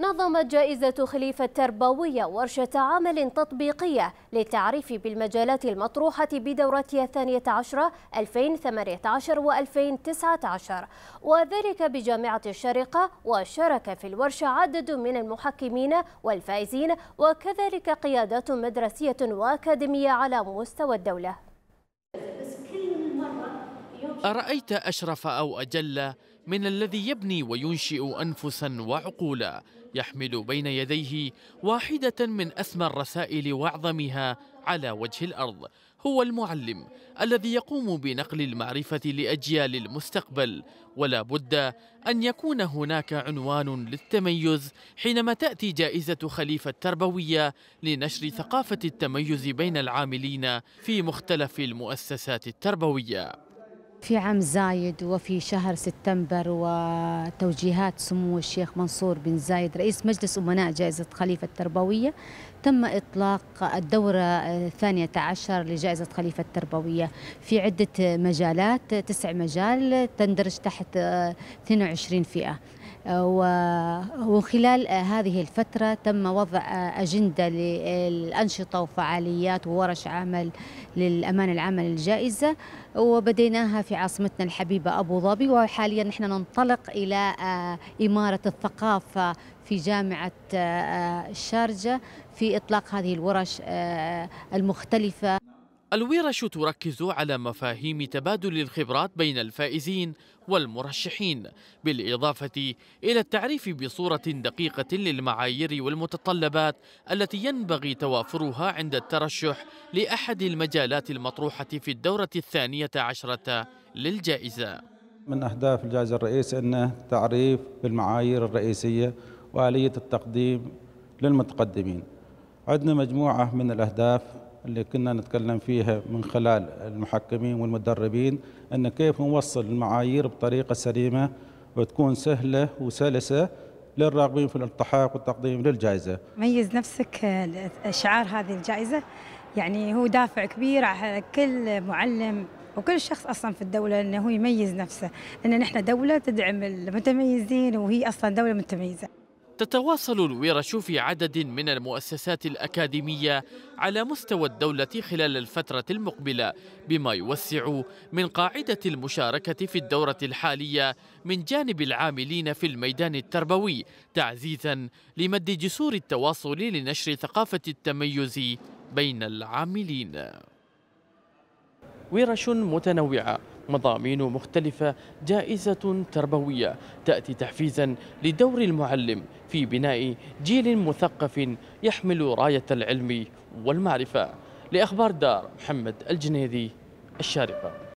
نظمت جائزة خليفة التربوية ورشة عمل تطبيقية للتعريف بالمجالات المطروحة بدورتها الثانية عشرة 2018 و 2019 وذلك بجامعة الشارقة وشارك في الورشة عدد من المحكمين والفائزين وكذلك قيادات مدرسية وأكاديمية على مستوى الدولة أرأيت أشرف أو أجل من الذي يبني وينشئ انفسا وعقولا يحمل بين يديه واحده من اسمى الرسائل واعظمها على وجه الارض هو المعلم الذي يقوم بنقل المعرفه لاجيال المستقبل ولا بد ان يكون هناك عنوان للتميز حينما تاتي جائزه خليفه التربويه لنشر ثقافه التميز بين العاملين في مختلف المؤسسات التربويه في عام زايد وفي شهر سبتمبر وتوجيهات سمو الشيخ منصور بن زايد رئيس مجلس أمناء جائزة خليفة التربوية تم إطلاق الدورة الثانية عشر لجائزة خليفة التربوية في عدة مجالات تسع مجال تندرج تحت 22 فئة آه، وخلال آه، هذه الفترة تم وضع آه، أجندة للأنشطة وفعاليات وورش عمل للأمان العام الجائزة وبديناها في عاصمتنا الحبيبة أبو ظبي وحاليا نحن ننطلق إلى إمارة الثقافة في جامعة الشارجة في إطلاق هذه الورش المختلفة الورش تركز على مفاهيم تبادل الخبرات بين الفائزين والمرشحين بالإضافة إلى التعريف بصورة دقيقة للمعايير والمتطلبات التي ينبغي توافرها عند الترشح لأحد المجالات المطروحة في الدورة الثانية عشرة للجائزة من أهداف الجائزة الرئيس أنه تعريف بالمعايير الرئيسية وآلية التقديم للمتقدمين عندنا مجموعة من الأهداف اللي كنا نتكلم فيها من خلال المحكمين والمدربين أن كيف نوصل المعايير بطريقة سليمة وتكون سهلة وسلسة للراغبين في الالتحاق والتقديم للجائزة ميز نفسك شعار هذه الجائزة يعني هو دافع كبير على كل معلم وكل شخص اصلا في الدوله انه هو يميز نفسه لان نحن دوله تدعم المتميزين وهي اصلا دوله متميزه تتواصل الورش في عدد من المؤسسات الأكاديمية على مستوى الدولة خلال الفترة المقبلة بما يوسع من قاعدة المشاركة في الدورة الحالية من جانب العاملين في الميدان التربوي تعزيزا لمد جسور التواصل لنشر ثقافة التميز بين العاملين ورش متنوعة مضامين مختلفة جائزة تربوية تأتي تحفيزا لدور المعلم في بناء جيل مثقف يحمل راية العلم والمعرفة لأخبار دار محمد الجنيدي الشارقة